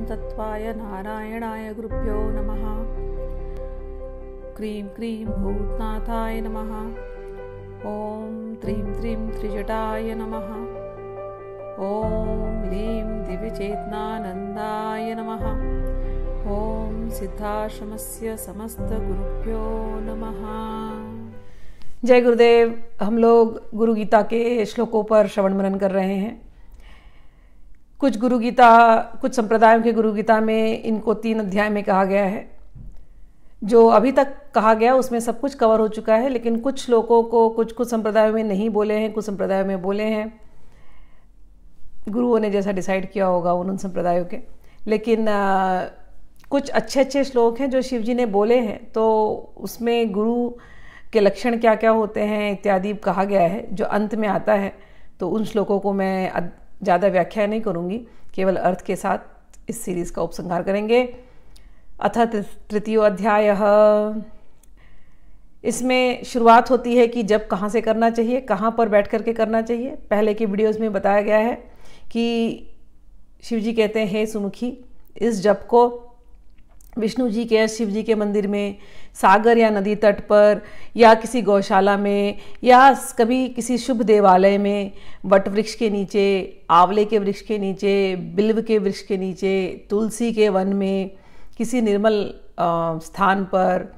परमतत्त्वाय नारायणाय गुरुभ्यो नमः क्रीं क्रीं भूतनाथाय नमः ॐ त्रीं त्रीं त्रिजटाय नमः ॐ लीं दिव्यचेतनानन्दाय नमः ॐ सिद्धाश्रमस्य समस्तगुरुभ्यो नमः जय गुरुदेव हम लोग गुरु गीता के श्लोकों पर श्रवण मनन कर रहे हैं कुछ गुरु गीता कुछ संप्रदायों के गुरु गीता में इनको तीन अध्याय में कहा गया है जो अभी तक कहा गया उसमें सब कुछ कवर हो चुका है लेकिन कुछ लोगों को कुछ कुछ संप्रदायों में नहीं बोले हैं कुछ संप्रदायों में बोले हैं गुरुओं ने जैसा डिसाइड किया होगा उन उन संप्रदायों के लेकिन आ, कुछ अच्छे अच्छे श्लोक हैं जो शिव जी ने बोले हैं तो उसमें गुरु के लक्षण क्या क्या होते हैं इत्यादि कहा गया है जो अंत में आता है तो उन श्लोकों को मैं ज़्यादा व्याख्या नहीं करूँगी केवल अर्थ के साथ इस सीरीज़ का उपसंहार करेंगे अथ तृतीय अध्याय इसमें शुरुआत होती है कि जब कहाँ से करना चाहिए कहाँ पर बैठ कर के करना चाहिए पहले की वीडियोस में बताया गया है कि शिव जी कहते हैं हे सुमुखी इस जप को विष्णु जी के या शिव जी के मंदिर में सागर या नदी तट पर या किसी गौशाला में या कभी किसी शुभ देवालय में वट वृक्ष के नीचे आंवले के वृक्ष के नीचे बिल्व के वृक्ष के नीचे तुलसी के वन में किसी निर्मल स्थान पर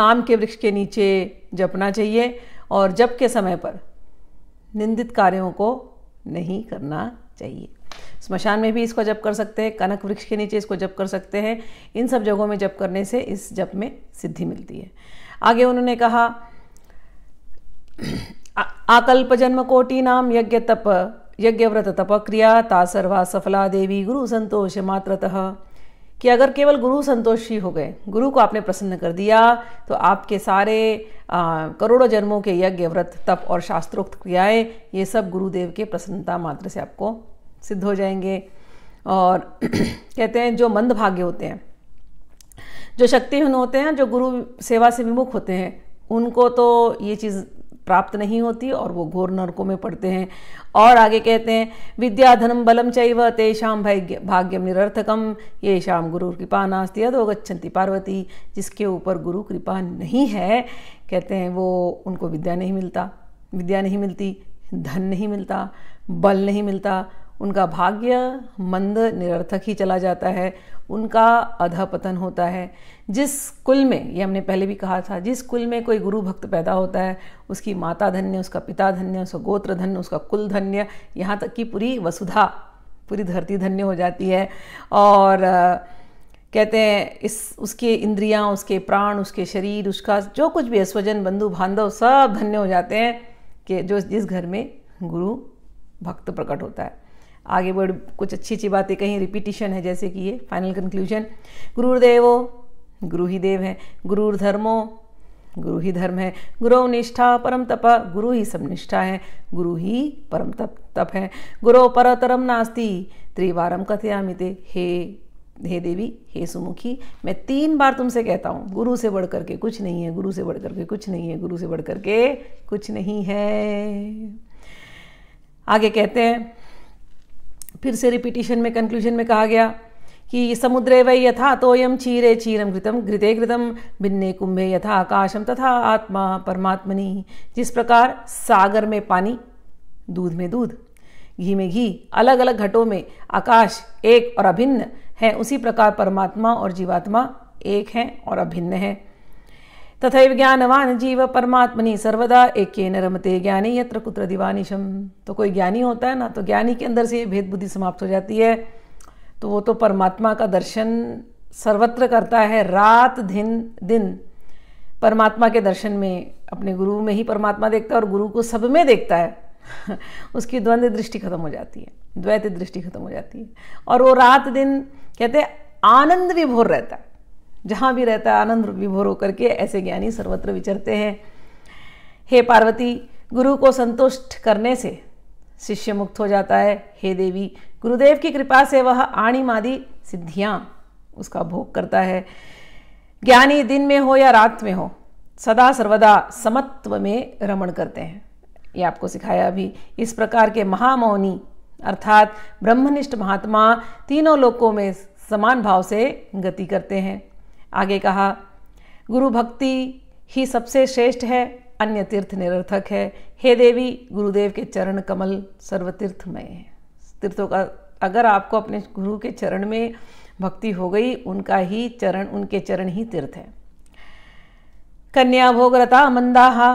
आम के वृक्ष के नीचे जपना चाहिए और जप के समय पर निंदित कार्यों को नहीं करना चाहिए स्मशान में भी इसको जप कर सकते हैं कनक वृक्ष के नीचे इसको जप कर सकते हैं इन सब जगहों में जप करने से इस जप में सिद्धि मिलती है आगे उन्होंने कहा आकल्प जन्म कोटि नाम यज्ञ तप यज्ञव्रत तप क्रिया ता सर्वा सफला देवी गुरु संतोष मात्रतः कि अगर केवल गुरु संतोषी हो गए गुरु को आपने प्रसन्न कर दिया तो आपके सारे करोड़ों जन्मों के यज्ञ व्रत तप और शास्त्रोक्त क्रियाएं ये सब गुरुदेव के प्रसन्नता मात्र से आपको सिद्ध हो जाएंगे और कहते हैं जो मंद भाग्य होते हैं जो शक्तिहीन होते हैं जो गुरु सेवा से विमुख होते हैं उनको तो ये चीज़ प्राप्त नहीं होती और वो घोर नरकों में पड़ते हैं और आगे कहते हैं विद्या धनम बलम चैव तेषाम भाग्य भाग्यम निरर्थकम ये शाम गुरु कृपा नास्ती अदो गच्छन्ति पार्वती जिसके ऊपर गुरु कृपा नहीं है कहते हैं वो उनको विद्या नहीं मिलता विद्या नहीं मिलती धन नहीं मिलता बल नहीं मिलता उनका भाग्य मंद निरर्थक ही चला जाता है उनका अधपतन होता है जिस कुल में ये हमने पहले भी कहा था जिस कुल में कोई गुरु भक्त पैदा होता है उसकी माता धन्य उसका पिता धन्य उसका गोत्र धन्य उसका कुल धन्य यहाँ तक कि पूरी वसुधा पूरी धरती धन्य हो जाती है और कहते हैं इस उसके इंद्रियां उसके प्राण उसके शरीर उसका जो कुछ भी है स्वजन बंधु बांधव सब धन्य हो जाते हैं कि जो जिस घर में गुरु भक्त प्रकट होता है आगे बढ़ कुछ अच्छी अच्छी बातें कहीं रिपीटिशन है जैसे कि ये फाइनल कंक्लूजन गुरुदेवो गुरु ही देव है गुरु धर्मो गुरु ही धर्म है गुरु निष्ठा परम तप गुरु ही सब निष्ठा है गुरु ही परम तप तप है गुरु परतरम नास्ति त्रिवारम कथयामिते हे हे देवी हे सुमुखी मैं तीन बार तुमसे कहता हूँ गुरु से बढ़ करके कुछ नहीं है गुरु से बढ़ करके कुछ नहीं है गुरु से बढ़ करके कुछ नहीं है आगे कहते हैं फिर से रिपीटिशन में कंक्लूजन में कहा गया कि समुद्रे वै यथा तोयम चीरे चीरम घृतम घृते घृतम भिन्ने कुंभे यथा आकाशम तथा आत्मा परमात्मनि जिस प्रकार सागर में पानी दूध में दूध घी में घी अलग अलग घटों में आकाश एक और अभिन्न है उसी प्रकार परमात्मा और जीवात्मा एक हैं और अभिन्न हैं तथा ज्ञानवान जीव परमात्मनि सर्वदा एक रमते ज्ञानी यत्र कुत्र दिवानिशम तो कोई ज्ञानी होता है ना तो ज्ञानी के अंदर से ये भेद बुद्धि समाप्त हो जाती है तो वो तो परमात्मा का दर्शन सर्वत्र करता है रात दिन दिन परमात्मा के दर्शन में अपने गुरु में ही परमात्मा देखता है और गुरु को सब में देखता है उसकी द्वंद्व दृष्टि खत्म हो जाती है द्वैत दृष्टि खत्म हो जाती है और वो रात दिन कहते हैं आनंद विभोर रहता है जहाँ भी रहता है आनंद विभोर होकर के ऐसे ज्ञानी सर्वत्र विचरते हैं हे पार्वती गुरु को संतुष्ट करने से शिष्य मुक्त हो जाता है हे देवी गुरुदेव की कृपा से वह आणिमादि सिद्धियाँ उसका भोग करता है ज्ञानी दिन में हो या रात में हो सदा सर्वदा समत्व में रमण करते हैं ये आपको सिखाया अभी इस प्रकार के महामौनी अर्थात ब्रह्मनिष्ठ महात्मा तीनों लोकों में समान भाव से गति करते हैं आगे कहा गुरु भक्ति ही सबसे श्रेष्ठ है अन्य तीर्थ निरर्थक है हे देवी गुरुदेव के चरण कमल सर्वतीर्थमय है तीर्थों का अगर आपको अपने गुरु के चरण में भक्ति हो गई उनका ही चरण उनके चरण ही तीर्थ है कन्या भोगरता मंदाहा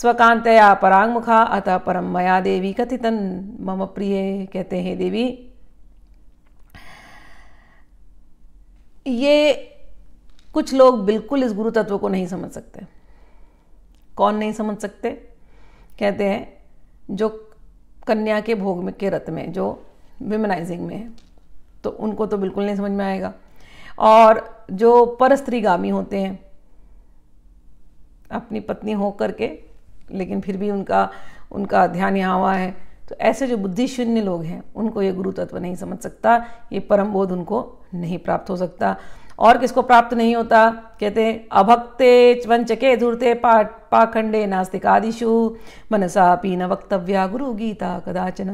स्वकांतया परांगमुखा अतः परम मया देवी कथितन मम प्रिय कहते हैं देवी ये कुछ लोग बिल्कुल इस गुरु तत्व को नहीं समझ सकते कौन नहीं समझ सकते कहते हैं जो कन्या के भोग में के रत में जो विमेनाइजिंग में है तो उनको तो बिल्कुल नहीं समझ में आएगा और जो पर स्त्रीगामी होते हैं अपनी पत्नी हो करके लेकिन फिर भी उनका उनका ध्यान यहाँ हुआ है तो ऐसे जो बुद्धि शून्य लोग हैं उनको ये गुरु तत्व नहीं समझ सकता ये परम बोध उनको नहीं प्राप्त हो सकता और किसको प्राप्त नहीं होता कहते हैं अभक्ते वंचके धूर्ते पा पाखंडे नास्तिकादिशु मनसा पी न वक्तव्या गुरु गीता कदाचन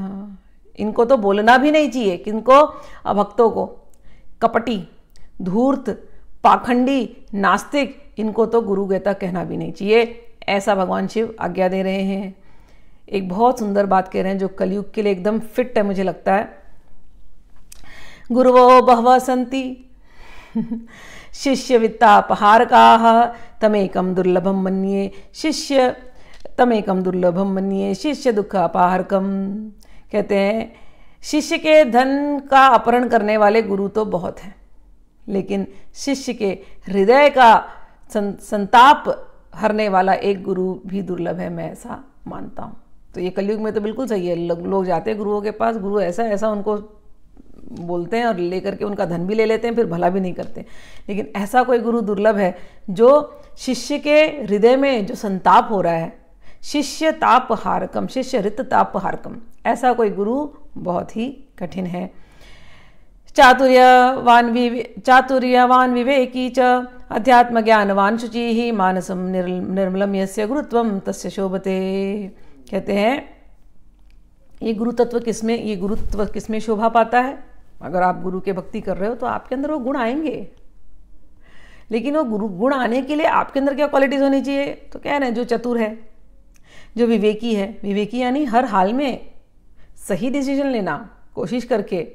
इनको तो बोलना भी नहीं चाहिए किनको अभक्तों को कपटी धूर्त पाखंडी नास्तिक इनको तो गुरु गीता कहना भी नहीं चाहिए ऐसा भगवान शिव आज्ञा दे रहे हैं एक बहुत सुंदर बात कह रहे हैं जो कलयुग के लिए एकदम फिट है मुझे लगता है गुरुवो बहवा संति शिष्य शिष्यवित्तापहारकाः तमेक दुर्लभम मन्ये शिष्य तमेक दुर्लभम मनिए शिष्य दुख कम कहते हैं शिष्य के धन का अपहरण करने वाले गुरु तो बहुत हैं लेकिन शिष्य के हृदय का सं, संताप हरने वाला एक गुरु भी दुर्लभ है मैं ऐसा मानता हूँ तो ये कलयुग में तो बिल्कुल सही है लोग जाते हैं गुरुओं के पास गुरु ऐसा ऐसा उनको बोलते हैं और लेकर के उनका धन भी ले लेते हैं फिर भला भी नहीं करते लेकिन ऐसा कोई गुरु दुर्लभ है जो शिष्य के हृदय में जो संताप हो रहा है शिष्य ताप हारकम शिष्य रित ताप हारकम ऐसा कोई गुरु बहुत ही कठिन है चातुर्यवान विवे चातुर्यवान विवेकी च अध्यात्म ज्ञानवान शुचि ही मानसम निर्मलम यस्य गुरुत्व तस्य शोभते कहते हैं ये तत्व किसमें ये गुरुत्व किसमें शोभा पाता है अगर आप गुरु के भक्ति कर रहे हो तो आपके अंदर वो गुण आएंगे लेकिन वो गुरु गुण आने के लिए आपके अंदर क्या क्वालिटीज़ होनी चाहिए तो कह रहे हैं जो चतुर है जो विवेकी है विवेकी यानी हर हाल में सही डिसीजन लेना कोशिश करके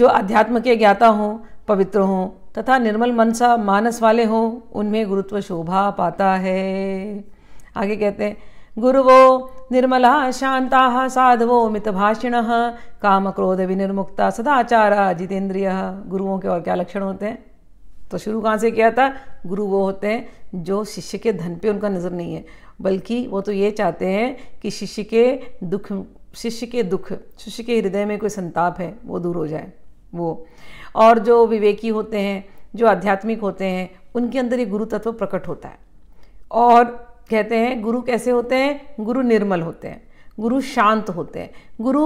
जो अध्यात्म के ज्ञाता हों पवित्र हों तथा निर्मल मनसा मानस वाले हों उनमें गुरुत्व शोभा पाता है आगे कहते हैं गुरवो निर्मला शांता साधवो काम क्रोध विनिर्मुक्ता सदाचारा जितेंद्रिय गुरुओं के और क्या लक्षण होते हैं तो शुरू कहाँ से किया था गुरु वो होते हैं जो शिष्य के धन पे उनका नज़र नहीं है बल्कि वो तो ये चाहते हैं कि शिष्य के दुख शिष्य के दुख शिष्य के हृदय में कोई संताप है वो दूर हो जाए वो और जो विवेकी होते हैं जो आध्यात्मिक होते हैं उनके अंदर ये गुरु तत्व प्रकट होता है और कहते हैं गुरु कैसे होते हैं गुरु निर्मल होते हैं गुरु शांत होते हैं गुरु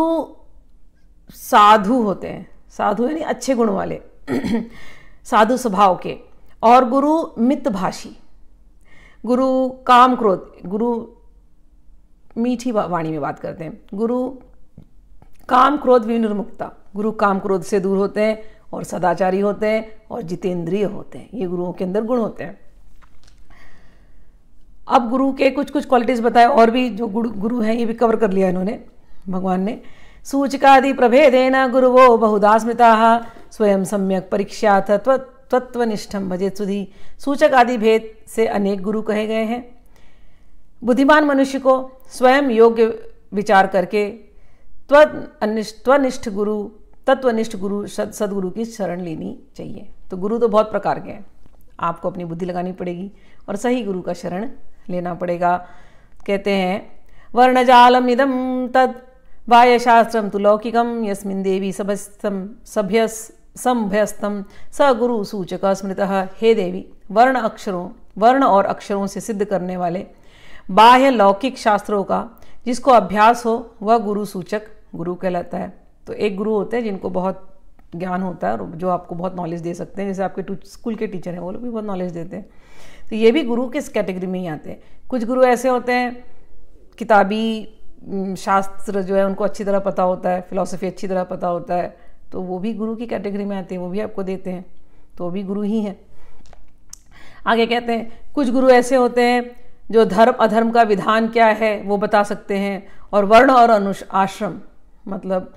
साधु होते हैं साधु यानी अच्छे गुण वाले साधु स्वभाव के और गुरु मितभाषी गुरु काम क्रोध गुरु मीठी वाणी में बात करते हैं गुरु काम क्रोध विनिर्मुक्ता गुरु काम क्रोध से दूर होते हैं और सदाचारी होते हैं और जितेंद्रिय होते हैं ये गुरुओं के अंदर गुण होते हैं अब गुरु के कुछ कुछ क्वालिटीज़ बताए और भी जो गुरु गुरु हैं ये भी कवर कर लिया इन्होंने भगवान ने सूचकादि गुरु वो बहुदास्मृता स्वयं सम्यक परीक्षा तत्वनिष्ठम भजे सुधी सूचक आदि भेद से अनेक गुरु कहे गए हैं बुद्धिमान मनुष्य को स्वयं योग्य विचार करके त्वनिष्ठ गुरु तत्वनिष्ठ गुरु सदगुरु की शरण लेनी चाहिए तो गुरु तो बहुत प्रकार के हैं आपको अपनी बुद्धि लगानी पड़ेगी और सही गुरु का शरण लेना पड़ेगा कहते हैं वर्णजालम इदम तद वायशास्त्रम तो लौकिकम यस्मिन देवी सभ्यस्तम सभ्य संभ्यस्तम गुरु सूचक स्मृत हे देवी वर्ण अक्षरों वर्ण और अक्षरों से सिद्ध करने वाले बाह्य लौकिक शास्त्रों का जिसको अभ्यास हो वह गुरु सूचक गुरु कहलाता है तो एक गुरु होते हैं जिनको बहुत ज्ञान होता है और जो आपको बहुत नॉलेज दे सकते हैं जैसे आपके स्कूल के टीचर हैं वो लोग भी बहुत नॉलेज देते हैं तो ये भी गुरु किस कैटेगरी में ही आते हैं कुछ गुरु ऐसे होते हैं किताबी शास्त्र जो है उनको अच्छी तरह पता होता है फिलोसफी अच्छी तरह पता होता है तो वो भी गुरु की कैटेगरी में आते हैं वो भी आपको देते हैं तो वो भी गुरु ही हैं आगे कहते हैं कुछ गुरु ऐसे होते हैं जो धर्म अधर्म का विधान क्या है वो बता सकते हैं और वर्ण और अनुश आश्रम मतलब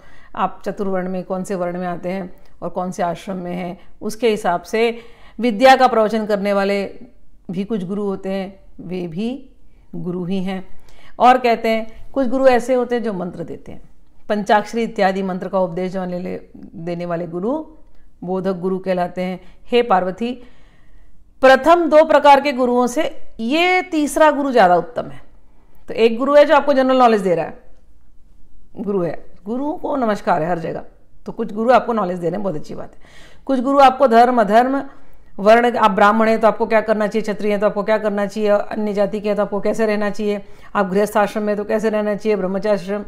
आप चतुर्वर्ण में कौन से वर्ण में आते हैं और कौन से आश्रम में हैं उसके हिसाब से विद्या का प्रवचन करने वाले भी कुछ गुरु होते हैं वे भी गुरु ही हैं और कहते हैं कुछ गुरु ऐसे होते हैं जो मंत्र देते हैं पंचाक्षरी इत्यादि मंत्र का उपदेश जो देने वाले गुरु बोधक गुरु कहलाते हैं हे पार्वती प्रथम दो प्रकार के गुरुओं से ये तीसरा गुरु ज़्यादा उत्तम है तो एक गुरु है जो आपको जनरल नॉलेज दे रहा है गुरु है गुरु को नमस्कार है हर जगह तो कुछ गुरु आपको नॉलेज दे रहे हैं बहुत अच्छी बात है कुछ गुरु आपको धर्म अधर्म वर्ण आप ब्राह्मण हैं तो आपको क्या करना चाहिए क्षत्रिय हैं तो आपको क्या करना चाहिए अन्य जाति के हैं तो आपको कैसे रहना चाहिए आप गृहस्थ आश्रम में तो कैसे रहना चाहिए ब्रह्मचार्य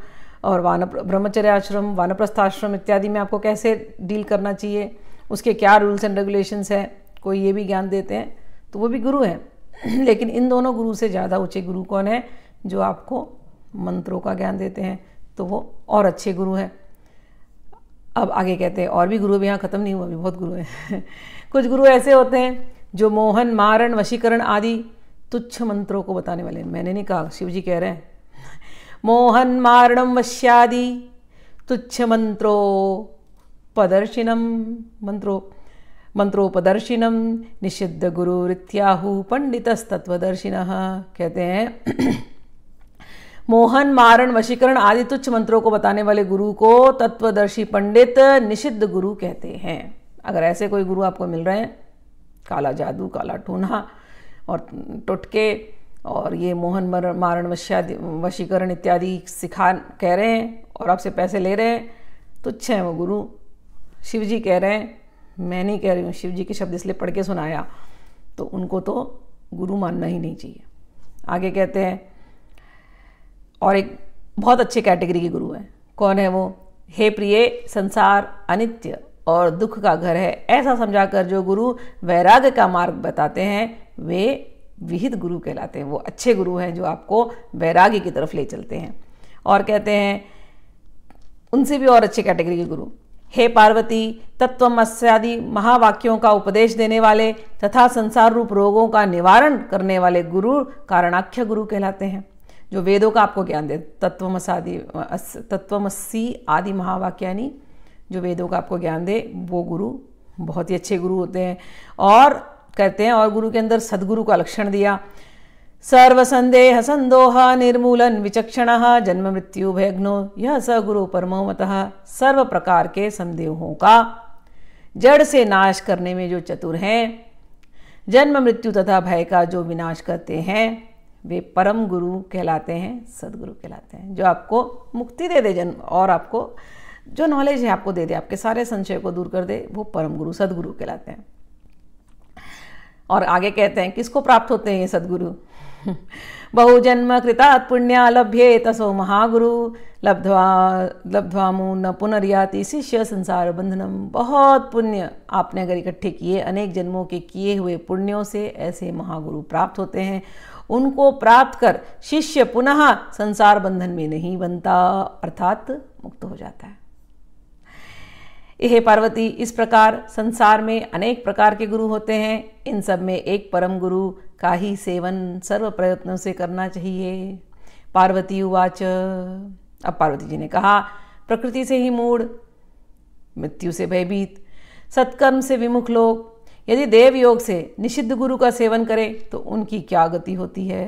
और वान ब्रह्मचर्य आश्रम वानप्रस्थ आश्रम इत्यादि में आपको कैसे डील करना चाहिए उसके क्या रूल्स एंड रेगुलेशंस हैं कोई ये भी ज्ञान देते हैं तो वो भी गुरु हैं लेकिन इन दोनों गुरु से ज़्यादा ऊँचे गुरु कौन है जो आपको मंत्रों का ज्ञान देते हैं तो वो और अच्छे गुरु हैं अब आगे कहते हैं और भी गुरु भी यहाँ ख़त्म नहीं हुआ अभी बहुत गुरु हैं कुछ गुरु ऐसे होते हैं जो मोहन मारण वशीकरण आदि तुच्छ मंत्रों को बताने वाले मैंने नहीं कहा शिव जी कह रहे हैं मोहन मारणम वश्यादि तुच्छ मंत्रो पदर्शिनम मंत्रो मंत्रोपदर्शिनम निषिद्ध गुरु रित्याहु तत्वदर्शिन कहते हैं मोहन मारण वशीकरण आदि तुच्छ मंत्रों को बताने वाले गुरु को तत्वदर्शी पंडित निषिद्ध गुरु कहते हैं अगर ऐसे कोई गुरु आपको मिल रहे हैं काला जादू काला टूना और टुटके और ये मोहन मारण वश्या वशीकरण इत्यादि सिखा कह रहे हैं और आपसे पैसे ले रहे हैं तो तुच्छ हैं वो गुरु शिव जी कह रहे हैं मैं नहीं कह रही हूँ शिव जी के शब्द इसलिए पढ़ के सुनाया तो उनको तो गुरु मानना ही नहीं चाहिए आगे कहते हैं और एक बहुत अच्छे कैटेगरी के गुरु हैं कौन है वो हे प्रिय संसार अनित्य और दुख का घर है ऐसा समझाकर जो गुरु वैराग्य का मार्ग बताते हैं वे विहित गुरु कहलाते हैं वो अच्छे गुरु हैं जो आपको वैराग्य की तरफ ले चलते हैं और कहते हैं उनसे भी और अच्छे कैटेगरी के गुरु हे पार्वती तत्वमस्यादि महावाक्यों का उपदेश देने वाले तथा संसार रूप रोगों का निवारण करने वाले गुरु कारणाख्य गुरु कहलाते हैं जो वेदों का आपको ज्ञान दे तत्वमसादि तत्वमसी आदि महावाक्य यानी जो वेदों का आपको ज्ञान दे वो गुरु बहुत ही अच्छे गुरु होते हैं और कहते हैं और गुरु के अंदर सदगुरु का लक्षण दिया सर्वसंदेह संदोह निर्मूलन विचक्षण जन्म मृत्यु भयघ्नो यह स गुरु परमोमत सर्व प्रकार के संदेहों का जड़ से नाश करने में जो चतुर हैं जन्म मृत्यु तथा भय का जो विनाश करते हैं वे परम गुरु कहलाते हैं सदगुरु कहलाते हैं जो आपको मुक्ति दे दे जन्म और आपको जो नॉलेज है आपको दे दे आपके सारे संशय को दूर कर दे वो परम गुरु सदगुरु कहलाते हैं और आगे कहते हैं किसको प्राप्त होते हैं ये सदगुरु बहुजन्म कृता पुण्य लभ्ये तसो महागुरु लब्धवा मु न पुनर्याति शिष्य संसार बंधनम बहुत पुण्य आपने अगर इकट्ठे किए अनेक जन्मों के किए हुए पुण्यों से ऐसे महागुरु प्राप्त होते हैं उनको प्राप्त कर शिष्य पुनः संसार बंधन में नहीं बनता अर्थात मुक्त हो जाता है यह पार्वती इस प्रकार संसार में अनेक प्रकार के गुरु होते हैं इन सब में एक परम गुरु का ही सेवन सर्व प्रयत्नों से करना चाहिए पार्वती उवाच अब पार्वती जी ने कहा प्रकृति से ही मूड मृत्यु से भयभीत सत्कर्म से विमुख लोग यदि देव योग से निषिद्ध गुरु का सेवन करें तो उनकी क्या गति होती है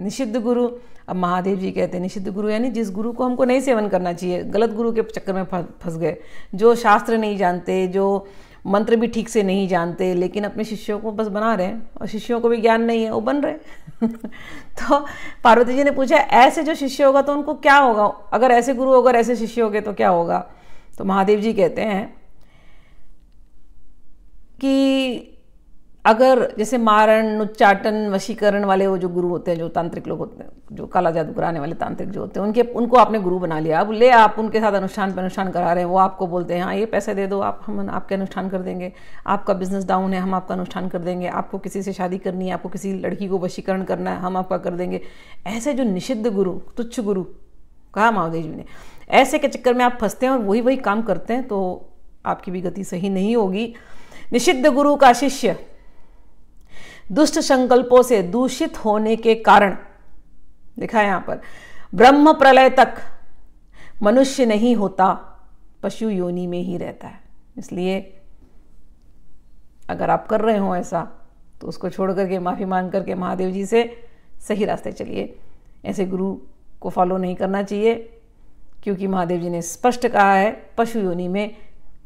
निषिद्ध गुरु अब महादेव जी कहते हैं निषिद्ध गुरु यानी जिस गुरु को हमको नहीं सेवन करना चाहिए गलत गुरु के चक्कर में फंस गए जो शास्त्र नहीं जानते जो मंत्र भी ठीक से नहीं जानते लेकिन अपने शिष्यों को बस बना रहे हैं और शिष्यों को भी ज्ञान नहीं है वो बन रहे तो पार्वती जी ने पूछा ऐसे जो शिष्य होगा तो उनको क्या होगा अगर ऐसे गुरु होगा ऐसे शिष्य हो गए तो क्या होगा तो महादेव जी कहते हैं कि अगर जैसे मारण उच्चाटन वशीकरण वाले वो जो गुरु होते हैं जो तांत्रिक लोग होते हैं जो काला जादू कराने वाले तांत्रिक जो होते हैं उनके उनको आपने गुरु बना लिया अब ले आप उनके साथ अनुष्ठान पर अनुष्ठान करा रहे हैं वो आपको बोलते हैं हाँ ये पैसे दे दो आप हम आपके अनुष्ठान कर देंगे आपका बिजनेस डाउन है हम आपका अनुष्ठान कर देंगे आपको किसी से शादी करनी है आपको किसी लड़की को वशीकरण करना है हम आपका कर देंगे ऐसे जो निषिद्ध गुरु तुच्छ गुरु कहा महादेव जी ने ऐसे के चक्कर में आप फंसते हैं और वही वही काम करते हैं तो आपकी भी गति सही नहीं होगी निषिद्ध गुरु का शिष्य दुष्ट संकल्पों से दूषित होने के कारण लिखा है यहाँ पर ब्रह्म प्रलय तक मनुष्य नहीं होता पशु योनि में ही रहता है इसलिए अगर आप कर रहे हो ऐसा तो उसको छोड़ करके माफ़ी मांग करके महादेव जी से सही रास्ते चलिए ऐसे गुरु को फॉलो नहीं करना चाहिए क्योंकि महादेव जी ने स्पष्ट कहा है पशु योनि में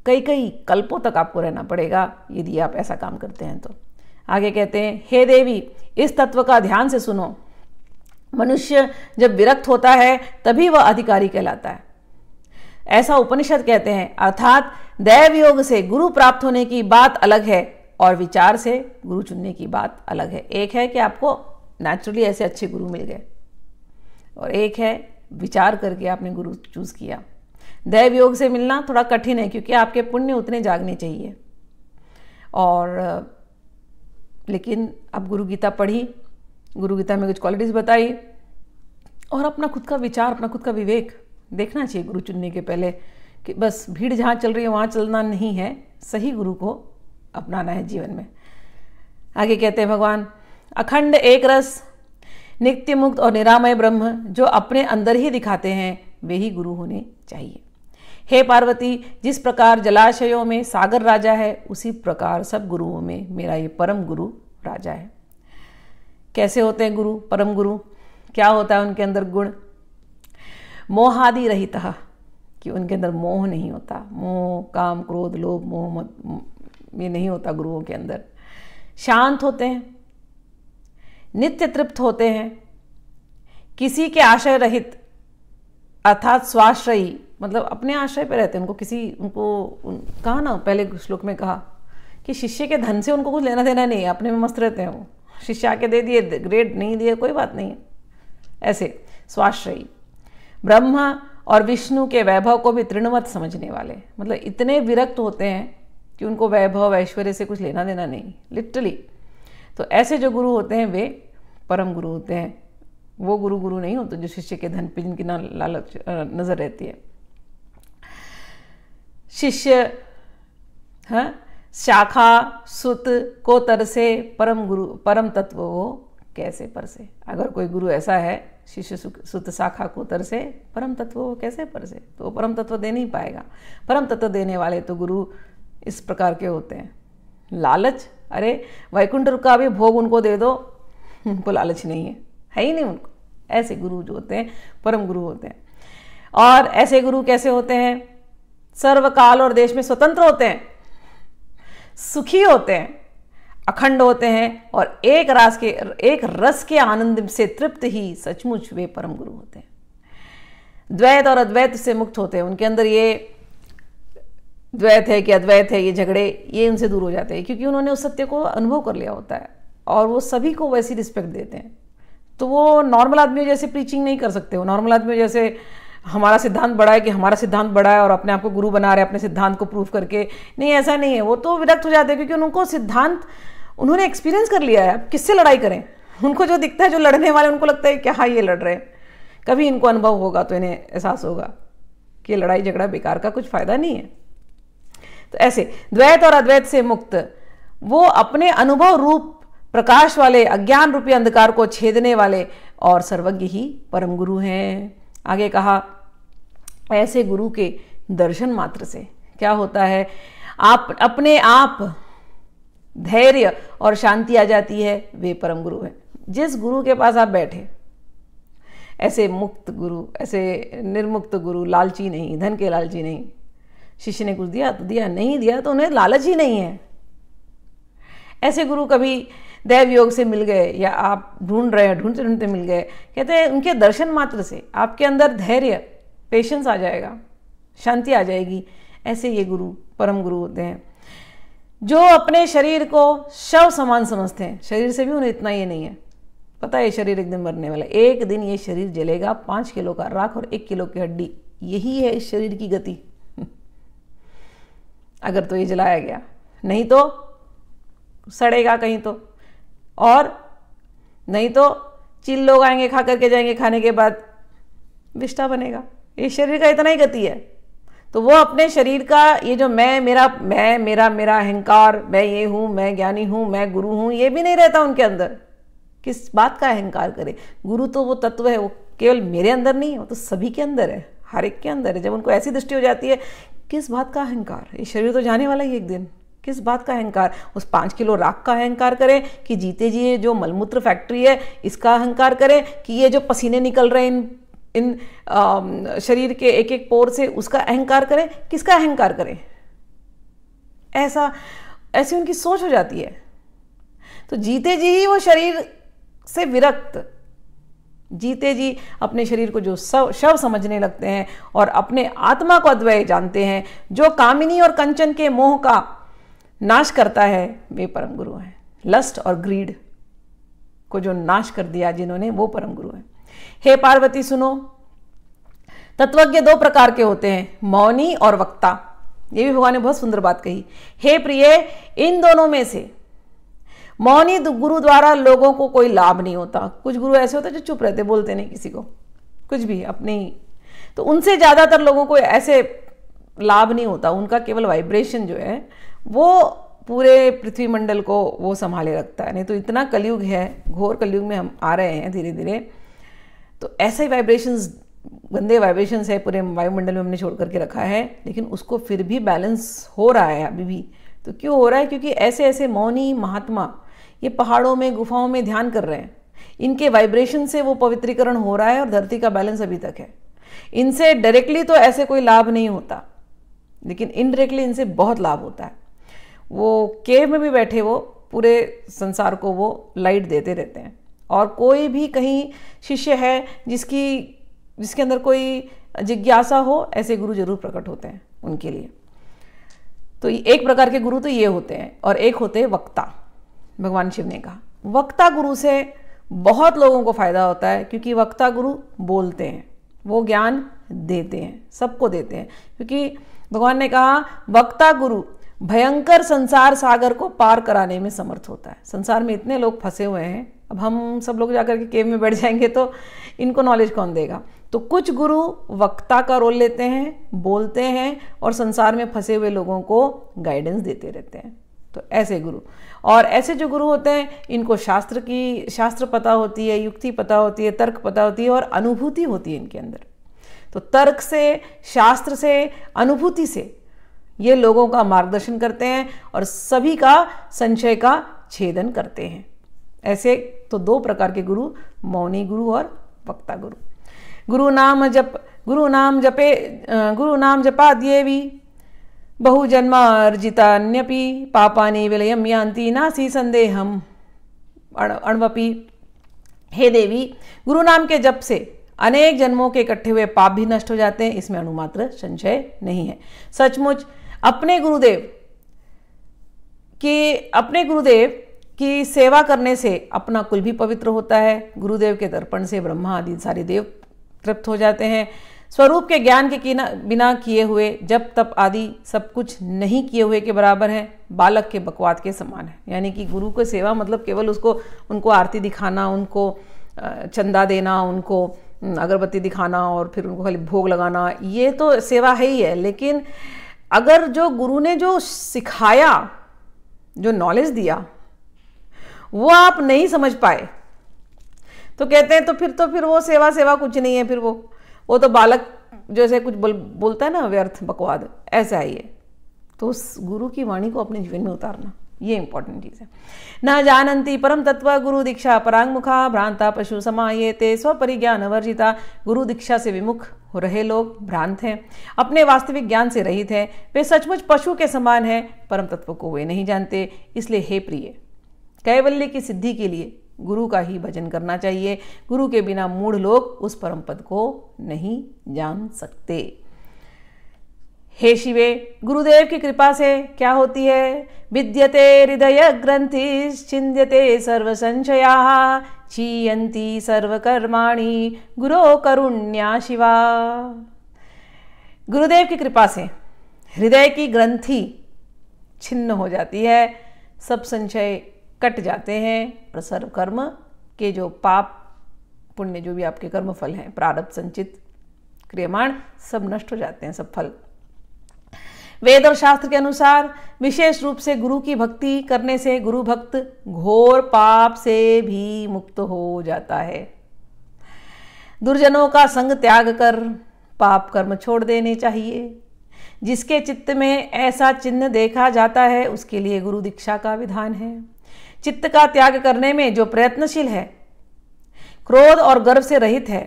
कई कई कल्पों तक आपको रहना पड़ेगा यदि आप ऐसा काम करते हैं तो आगे कहते हैं हे देवी इस तत्व का ध्यान से सुनो मनुष्य जब विरक्त होता है तभी वह अधिकारी कहलाता है ऐसा उपनिषद कहते हैं अर्थात दैव योग से गुरु प्राप्त होने की बात अलग है और विचार से गुरु चुनने की बात अलग है एक है कि आपको नेचुरली ऐसे अच्छे गुरु मिल गए और एक है विचार करके आपने गुरु चूज़ किया दैव योग से मिलना थोड़ा कठिन है क्योंकि आपके पुण्य उतने जागने चाहिए और लेकिन अब गुरु गीता पढ़ी गुरु गीता में कुछ क्वालिटीज़ बताई और अपना खुद का विचार अपना खुद का विवेक देखना चाहिए गुरु चुनने के पहले कि बस भीड़ जहाँ चल रही है वहाँ चलना नहीं है सही गुरु को अपनाना है जीवन में आगे कहते हैं भगवान अखंड एक रस नित्य मुक्त और निरामय ब्रह्म जो अपने अंदर ही दिखाते हैं वे ही गुरु होने चाहिए हे पार्वती जिस प्रकार जलाशयों में सागर राजा है उसी प्रकार सब गुरुओं में मेरा ये परम गुरु राजा है कैसे होते हैं गुरु परम गुरु क्या होता है उनके अंदर गुण मोहादि रहित कि उनके अंदर मोह नहीं होता मोह काम क्रोध लोभ मोह मत ये नहीं होता गुरुओं के अंदर शांत होते हैं नित्य तृप्त होते हैं किसी के आशय रहित अर्थात स्वाश्रयी मतलब अपने आश्रय पर रहते हैं उनको किसी उनको उन, कहा ना पहले श्लोक में कहा कि शिष्य के धन से उनको कुछ लेना देना नहीं है अपने में मस्त रहते हैं वो शिष्य आके दे दिए ग्रेड नहीं दिए कोई बात नहीं है ऐसे स्वाश्रयी ब्रह्मा और विष्णु के वैभव को भी तृणवत समझने वाले मतलब इतने विरक्त होते हैं कि उनको वैभव ऐश्वर्य से कुछ लेना देना नहीं लिटरली तो ऐसे जो गुरु होते हैं वे परम गुरु होते हैं वो गुरु गुरु नहीं होते जो शिष्य के धन पे जिनकी ना लालच नज़र रहती है शिष्य है शाखा सुत को तरसे परम गुरु परम तत्व वो कैसे परसे अगर कोई गुरु ऐसा है शिष्य सुत शाखा को तरसे परम तत्व वो कैसे परसे तो परम तत्व दे नहीं पाएगा परम तत्व देने वाले तो गुरु इस प्रकार के होते हैं लालच अरे वैकुंठ का भी भोग उनको दे दो उनको लालच नहीं है है ही नहीं उनको ऐसे गुरु जो होते हैं परम गुरु होते हैं और ऐसे गुरु कैसे होते हैं सर्वकाल और देश में स्वतंत्र होते हैं सुखी होते हैं अखंड होते हैं और एक रास के एक रस के आनंद से तृप्त ही सचमुच वे परम गुरु होते हैं द्वैत और अद्वैत से मुक्त होते हैं उनके अंदर ये द्वैत है कि अद्वैत है ये झगड़े ये उनसे दूर हो जाते हैं क्योंकि उन्होंने उस सत्य को अनुभव कर लिया होता है और वो सभी को वैसी रिस्पेक्ट देते हैं तो वो नॉर्मल आदमी जैसे प्रीचिंग नहीं कर सकते वो नॉर्मल आदमी जैसे हमारा सिद्धांत बड़ा है कि हमारा सिद्धांत बड़ा है और अपने आप को गुरु बना रहे अपने सिद्धांत को प्रूव करके नहीं ऐसा नहीं है वो तो विरक्त हो जाते हैं क्योंकि उनको सिद्धांत उन्होंने एक्सपीरियंस कर लिया है अब किससे लड़ाई करें उनको जो दिखता है जो लड़ने वाले उनको लगता है क्या हाँ ये लड़ रहे हैं कभी इनको अनुभव होगा तो इन्हें एहसास होगा कि लड़ाई झगड़ा बेकार का कुछ फायदा नहीं है तो ऐसे द्वैत और अद्वैत से मुक्त वो अपने अनुभव रूप प्रकाश वाले अज्ञान रूपी अंधकार को छेदने वाले और सर्वज्ञ ही परम गुरु हैं आगे कहा ऐसे गुरु के दर्शन मात्र से क्या होता है आप अपने आप धैर्य और शांति आ जाती है वे परम गुरु हैं जिस गुरु के पास आप बैठे ऐसे मुक्त गुरु ऐसे निर्मुक्त गुरु लालची नहीं धन के लालची नहीं शिष्य ने कुछ दिया तो दिया नहीं दिया तो उन्हें लालच ही नहीं है ऐसे गुरु कभी दैव योग से मिल गए या आप ढूंढ रहे हैं ढूंढते ढूंढते मिल गए कहते हैं उनके दर्शन मात्र से आपके अंदर धैर्य पेशेंस आ जाएगा शांति आ जाएगी ऐसे ये गुरु परम गुरु होते हैं जो अपने शरीर को शव समान समझते हैं शरीर से भी उन्हें इतना ये नहीं है पता है शरीर एक दिन मरने वाला है एक दिन ये शरीर जलेगा पाँच किलो का राख और एक किलो की हड्डी यही है इस शरीर की गति अगर तो ये जलाया गया नहीं तो सड़ेगा कहीं तो और नहीं तो चिल लोग आएंगे खा करके जाएंगे खाने के बाद विष्ठा बनेगा ये शरीर का इतना ही गति है तो वो अपने शरीर का ये जो मैं मेरा मैं मेरा मेरा अहंकार मैं ये हूँ मैं ज्ञानी हूँ मैं गुरु हूँ ये भी नहीं रहता उनके अंदर किस बात का अहंकार करे गुरु तो वो तत्व है वो केवल मेरे अंदर नहीं है वो तो सभी के अंदर है हर एक के अंदर है जब उनको ऐसी दृष्टि हो जाती है किस बात का अहंकार ये शरीर तो जाने वाला ही एक दिन किस बात का अहंकार उस पाँच किलो राख का अहंकार करें कि जीते जी ये जो मलमूत्र फैक्ट्री है इसका अहंकार करें कि ये जो पसीने निकल रहे हैं इन इन आ, शरीर के एक एक पोर से उसका अहंकार करें किसका अहंकार करें ऐसा ऐसी उनकी सोच हो जाती है तो जीते जी ही वो शरीर से विरक्त जीते जी अपने शरीर को जो शव शव समझने लगते हैं और अपने आत्मा को अद्वैय जानते हैं जो कामिनी और कंचन के मोह का नाश करता है वे परम गुरु हैं लस्ट और ग्रीड को जो नाश कर दिया जिन्होंने वो परम गुरु हैं हे पार्वती सुनो तत्वज्ञ दो प्रकार के होते हैं मौनी और वक्ता ये भी भगवान ने बहुत सुंदर बात कही हे प्रिय इन दोनों में से मौनी गुरु द्वारा लोगों को कोई लाभ नहीं होता कुछ गुरु ऐसे होते जो चुप रहते बोलते नहीं किसी को कुछ भी अपने ही तो उनसे ज़्यादातर लोगों को ऐसे लाभ नहीं होता उनका केवल वाइब्रेशन जो है वो पूरे पृथ्वी मंडल को वो संभाले रखता है नहीं तो इतना कलयुग है घोर कलयुग में हम आ रहे हैं धीरे धीरे तो ऐसे ही वाइब्रेशंस गंदे वाइब्रेशंस है पूरे वायुमंडल में हमने छोड़ करके रखा है लेकिन उसको फिर भी बैलेंस हो रहा है अभी भी तो क्यों हो रहा है क्योंकि ऐसे ऐसे मौनी महात्मा ये पहाड़ों में गुफाओं में ध्यान कर रहे हैं इनके वाइब्रेशन से वो पवित्रीकरण हो रहा है और धरती का बैलेंस अभी तक है इनसे डायरेक्टली तो ऐसे कोई लाभ नहीं होता लेकिन इनडायरेक्टली इनसे बहुत लाभ होता है वो केव में भी बैठे वो पूरे संसार को वो लाइट देते रहते हैं और कोई भी कहीं शिष्य है जिसकी जिसके अंदर कोई जिज्ञासा हो ऐसे गुरु जरूर प्रकट होते हैं उनके लिए तो एक प्रकार के गुरु तो ये होते हैं और एक होते हैं वक्ता भगवान शिव ने कहा वक्ता गुरु से बहुत लोगों को फायदा होता है क्योंकि वक्ता गुरु बोलते हैं वो ज्ञान देते हैं सबको देते हैं क्योंकि भगवान ने कहा वक्ता गुरु भयंकर संसार सागर को पार कराने में समर्थ होता है संसार में इतने लोग फंसे हुए हैं अब हम सब लोग जाकर के केव में बैठ जाएंगे तो इनको नॉलेज कौन देगा तो कुछ गुरु वक्ता का रोल लेते हैं बोलते हैं और संसार में फंसे हुए लोगों को गाइडेंस देते रहते हैं तो ऐसे गुरु और ऐसे जो गुरु होते हैं इनको शास्त्र की शास्त्र पता होती है युक्ति पता होती है तर्क पता होती है और अनुभूति होती है इनके अंदर तो तर्क से शास्त्र से अनुभूति से ये लोगों का मार्गदर्शन करते हैं और सभी का संशय का छेदन करते हैं ऐसे तो दो प्रकार के गुरु मौनी गुरु और वक्ता गुरु गुरु नाम जप गुरु नाम जपे गुरु नाम जपा दिए भी पापा ने विलयम यान्ति नासी संदेहम अण्वपि हे देवी गुरु नाम के जप से अनेक जन्मों के इकट्ठे हुए पाप भी नष्ट हो जाते हैं इसमें अणुमात्र संशय नहीं है सचमुच अपने गुरुदेव कि अपने गुरुदेव की सेवा करने से अपना कुल भी पवित्र होता है गुरुदेव के दर्पण से ब्रह्मा आदि सारे देव तृप्त हो जाते हैं स्वरूप के ज्ञान के बिना किए हुए जब तप आदि सब कुछ नहीं किए हुए के बराबर है बालक के बकवाद के समान है यानी कि गुरु को सेवा मतलब केवल उसको उनको आरती दिखाना उनको चंदा देना उनको हम्म, अगरबत्ती दिखाना और फिर उनको खाली भोग लगाना ये तो सेवा है ही है लेकिन अगर जो गुरु ने जो सिखाया जो नॉलेज दिया वो आप नहीं समझ पाए तो कहते हैं तो फिर तो फिर वो सेवा सेवा कुछ नहीं है फिर वो वो तो बालक जैसे कुछ बोल बोलता है ना व्यर्थ बकवाद ऐसा ही है तो उस गुरु की वाणी को अपने जीवन में उतारना ये इंपॉर्टेंट चीज़ है न जानती परम तत्व गुरु दीक्षा परांगमुखा भ्रांता पशु समाये ते स्वपरिज्ञान वर्जिता गुरु दीक्षा से विमुख हो रहे लोग भ्रांत हैं अपने वास्तविक ज्ञान से रहित हैं वे सचमुच पशु के समान हैं परम तत्व को वे नहीं जानते इसलिए हे प्रिय कैवल्य की सिद्धि के लिए गुरु का ही भजन करना चाहिए गुरु के बिना मूढ़ लोग उस परम पद को नहीं जान सकते हे शिवे गुरुदेव की कृपा से क्या होती है विद्यते हृदय ग्रंथि छिंदते सर्व संशया चीयंती कर्माणी गुरो करुण्या शिवा गुरुदेव की कृपा से हृदय की ग्रंथि छिन्न हो जाती है सब संशय कट जाते हैं और सर्व कर्म के जो पाप पुण्य जो भी आपके कर्म फल हैं प्रारब्ध संचित क्रियमाण सब नष्ट हो जाते हैं सब फल वेद और शास्त्र के अनुसार विशेष रूप से गुरु की भक्ति करने से गुरु भक्त घोर पाप से भी मुक्त हो जाता है दुर्जनों का संग त्याग कर पाप कर्म छोड़ देने चाहिए जिसके चित्त में ऐसा चिन्ह देखा जाता है उसके लिए गुरु दीक्षा का विधान है चित्त का त्याग करने में जो प्रयत्नशील है क्रोध और गर्व से रहित है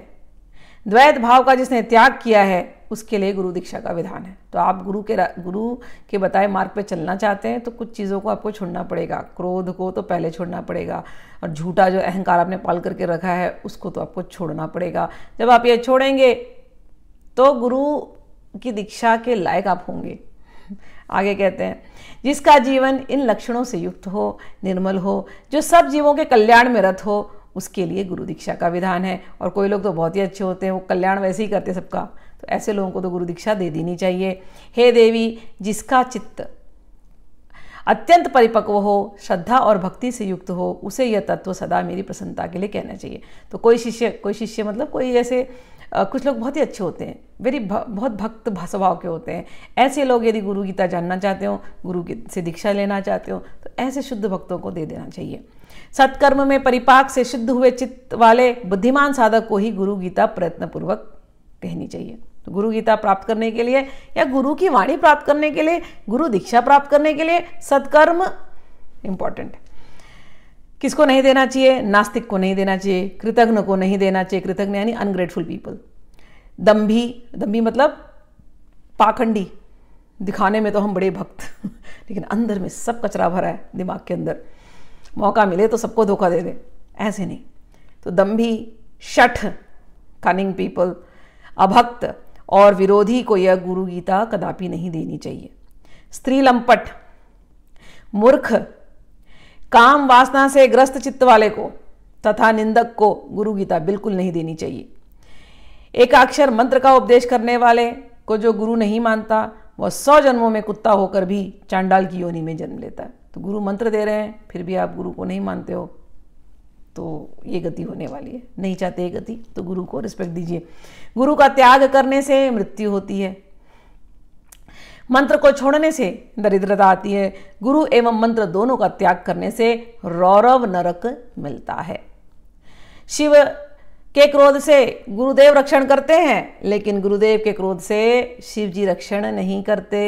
द्वैत भाव का जिसने त्याग किया है उसके लिए गुरु दीक्षा का विधान है तो आप गुरु के गुरु के बताए मार्ग पर चलना चाहते हैं तो कुछ चीज़ों को आपको छोड़ना पड़ेगा क्रोध को तो पहले छोड़ना पड़ेगा और झूठा जो अहंकार आपने पाल करके रखा है उसको तो आपको छोड़ना पड़ेगा जब आप ये छोड़ेंगे तो गुरु की दीक्षा के लायक आप होंगे आगे कहते हैं जिसका जीवन इन लक्षणों से युक्त हो निर्मल हो जो सब जीवों के कल्याण में रथ हो उसके लिए गुरु दीक्षा का विधान है और कोई लोग तो बहुत ही अच्छे होते हैं वो कल्याण वैसे ही करते सबका तो ऐसे लोगों को तो गुरु दीक्षा दे देनी चाहिए हे देवी जिसका चित्त अत्यंत परिपक्व हो श्रद्धा और भक्ति से युक्त हो उसे यह तत्व सदा मेरी प्रसन्नता के लिए कहना चाहिए तो कोई शिष्य कोई शिष्य मतलब कोई ऐसे कुछ लोग बहुत ही अच्छे होते हैं वेरी बहुत भक्त स्वभाव के होते हैं ऐसे लोग यदि गुरु गीता जानना चाहते हो गुरु से दीक्षा लेना चाहते हो तो ऐसे शुद्ध भक्तों को दे देना चाहिए सत्कर्म में परिपाक से शुद्ध हुए चित्त वाले बुद्धिमान साधक को ही गुरु गीता प्रयत्नपूर्वक कहनी चाहिए तो गुरु गीता प्राप्त करने के लिए या गुरु की वाणी प्राप्त करने के लिए गुरु दीक्षा प्राप्त करने के लिए सत्कर्म इम्पॉर्टेंट है किसको नहीं देना चाहिए नास्तिक को नहीं देना चाहिए कृतज्ञ को नहीं देना चाहिए कृतज्ञ यानी अनग्रेटफुल पीपल दम्भी दम्भी मतलब पाखंडी दिखाने में तो हम बड़े भक्त लेकिन अंदर में सब कचरा भरा है दिमाग के अंदर मौका मिले तो सबको धोखा दे दे ऐसे नहीं तो दम्भी शठ कनिंग पीपल अभक्त और विरोधी को यह गुरु गीता कदापि नहीं देनी चाहिए स्त्री लंपट मूर्ख काम वासना से ग्रस्त चित्त वाले को तथा निंदक को गुरु गीता बिल्कुल नहीं देनी चाहिए एक अक्षर मंत्र का उपदेश करने वाले को जो गुरु नहीं मानता वह सौ जन्मों में कुत्ता होकर भी चांडाल की योनि में जन्म लेता है तो गुरु मंत्र दे रहे हैं फिर भी आप गुरु को नहीं मानते हो तो ये गति होने वाली है नहीं चाहते ये गति तो गुरु को रिस्पेक्ट दीजिए गुरु का त्याग करने से मृत्यु होती है मंत्र को छोड़ने से दरिद्रता आती है गुरु एवं मंत्र दोनों का त्याग करने से रौरव नरक मिलता है शिव के क्रोध से गुरुदेव रक्षण करते हैं लेकिन गुरुदेव के क्रोध से शिव जी रक्षण नहीं करते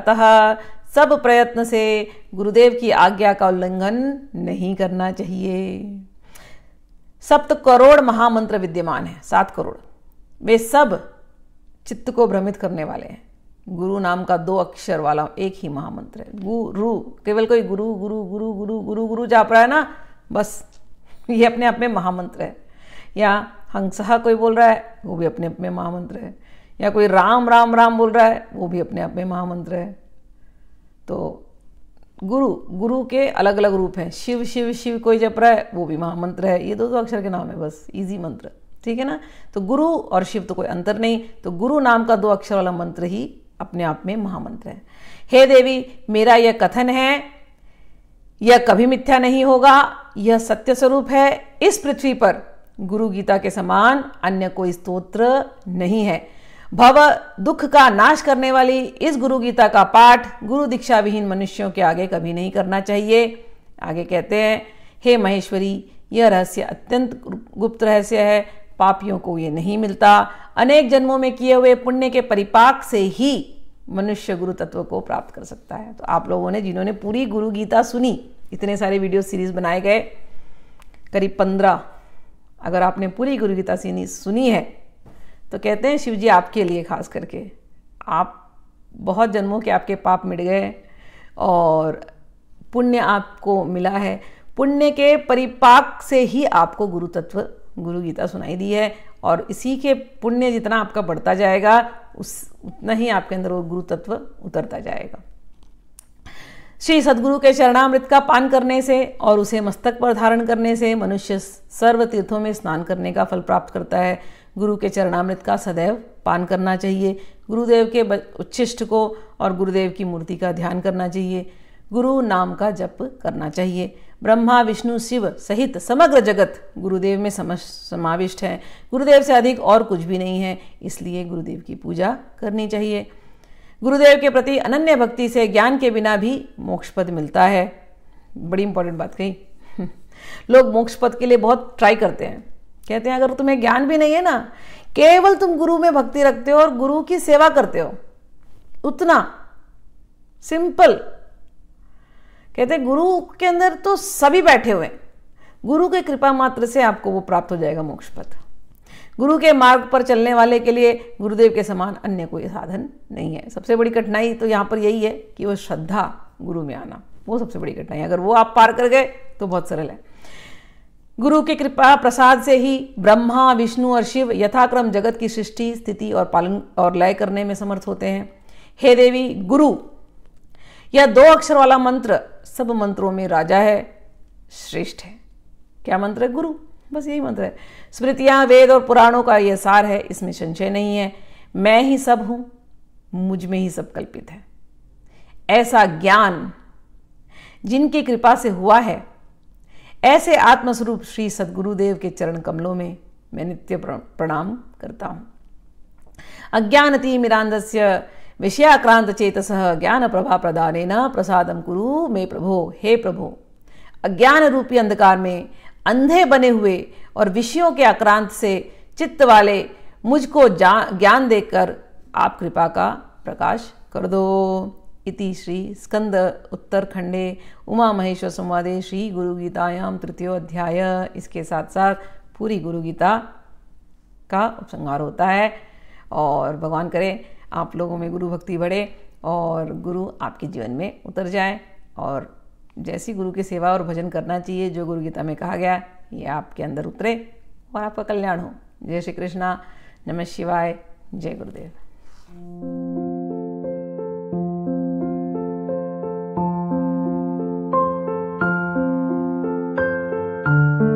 अतः सब प्रयत्न से गुरुदेव की आज्ञा का उल्लंघन नहीं करना चाहिए सप्त करोड़ महामंत्र विद्यमान है सात करोड़ वे सब चित्त को भ्रमित करने वाले हैं गुरु नाम का दो अक्षर वाला एक ही महामंत्र है गुरु केवल कोई गुरु गुरु गुरु गुरु गुरु गुरु जाप रहा है ना बस ये अपने आप में महामंत्र है या हंसहा कोई बोल रहा है वो भी अपने आप में महामंत्र है या कोई राम राम राम बोल रहा है वो भी अपने आप में महामंत्र है तो गुरु गुरु के अलग अलग रूप हैं शिव शिव शिव कोई जप रहा है वो भी महामंत्र है ये दो दो अक्षर के नाम है बस इजी मंत्र ठीक है ना तो गुरु और शिव तो कोई अंतर नहीं तो गुरु नाम का दो अक्षर वाला मंत्र ही अपने आप में महामंत्र है हे देवी मेरा यह कथन है यह कभी मिथ्या नहीं होगा यह सत्य स्वरूप है इस पृथ्वी पर गुरु गीता के समान अन्य कोई स्तोत्र नहीं है भव दुख का नाश करने वाली इस गुरु गीता का पाठ गुरु दीक्षा विहीन मनुष्यों के आगे कभी नहीं करना चाहिए आगे कहते हैं हे महेश्वरी यह रहस्य अत्यंत गुप्त रहस्य है पापियों को ये नहीं मिलता अनेक जन्मों में किए हुए पुण्य के परिपाक से ही मनुष्य गुरु तत्व को प्राप्त कर सकता है तो आप लोगों ने जिन्होंने पूरी गुरु गीता सुनी इतने सारे वीडियो सीरीज बनाए गए करीब पंद्रह अगर आपने पूरी गुरु गीता सुनी है तो कहते हैं शिव जी आपके लिए खास करके आप बहुत जन्मों के आपके पाप मिट गए और पुण्य आपको मिला है पुण्य के परिपाक से ही आपको गुरु तत्व गुरु गीता सुनाई दी है और इसी के पुण्य जितना आपका बढ़ता जाएगा उस उतना ही आपके अंदर वो गुरु तत्व उतरता जाएगा श्री सदगुरु के चरणामृत का पान करने से और उसे मस्तक पर धारण करने से मनुष्य सर्व तीर्थों में स्नान करने का फल प्राप्त करता है गुरु के चरणामृत का सदैव पान करना चाहिए गुरुदेव के उच्छिष्ट को और गुरुदेव की मूर्ति का ध्यान करना चाहिए गुरु नाम का जप करना चाहिए ब्रह्मा विष्णु शिव सहित समग्र जगत गुरुदेव में सम समाविष्ट है गुरुदेव से अधिक और कुछ भी नहीं है इसलिए गुरुदेव की पूजा करनी चाहिए गुरुदेव के प्रति अनन्य भक्ति से ज्ञान के बिना भी मोक्ष पद मिलता है बड़ी इंपॉर्टेंट बात कही लोग मोक्ष पद के लिए बहुत ट्राई करते हैं कहते हैं अगर तुम्हें ज्ञान भी नहीं है ना केवल तुम गुरु में भक्ति रखते हो और गुरु की सेवा करते हो उतना सिंपल कहते गुरु के अंदर तो सभी बैठे हुए हैं गुरु के कृपा मात्र से आपको वो प्राप्त हो जाएगा मोक्ष पथ गुरु के मार्ग पर चलने वाले के लिए गुरुदेव के समान अन्य कोई साधन नहीं है सबसे बड़ी कठिनाई तो यहाँ पर यही है कि वो श्रद्धा गुरु में आना वो सबसे बड़ी कठिनाई अगर वो आप पार कर गए तो बहुत सरल है गुरु के कृपा प्रसाद से ही ब्रह्मा विष्णु और शिव यथाक्रम जगत की सृष्टि स्थिति और पालन और लय करने में समर्थ होते हैं हे देवी गुरु यह दो अक्षर वाला मंत्र सब मंत्रों में राजा है श्रेष्ठ है क्या मंत्र है गुरु बस यही मंत्र है स्मृतियाँ वेद और पुराणों का यह सार है इसमें संशय नहीं है मैं ही सब हूँ मुझ में ही सब कल्पित है ऐसा ज्ञान जिनकी कृपा से हुआ है ऐसे आत्मस्वरूप श्री सदगुरुदेव के चरण कमलों में मैं नित्य प्रणाम करता हूँ अज्ञानती मिरांद विषयाक्रांत चेतस ज्ञान प्रभा प्रदान न प्रसाद कुरु मे प्रभो हे प्रभो अज्ञान रूपी अंधकार में अंधे बने हुए और विषयों के आक्रांत से चित्त वाले मुझको ज्ञान देकर आप कृपा का प्रकाश कर दो इति श्री स्कंद उत्तरखंडे उमा महेश्वर संवादे श्री गुरु गीतायाम तृतीय अध्याय इसके साथ साथ पूरी गुरु गीता का उपसंहार होता है और भगवान करें आप लोगों में गुरु भक्ति बढ़े और गुरु आपके जीवन में उतर जाए और जैसी गुरु की सेवा और भजन करना चाहिए जो गुरु गीता में कहा गया ये आपके अंदर उतरे और आपका कल्याण हो जय श्री कृष्णा नमः शिवाय जय गुरुदेव Thank you.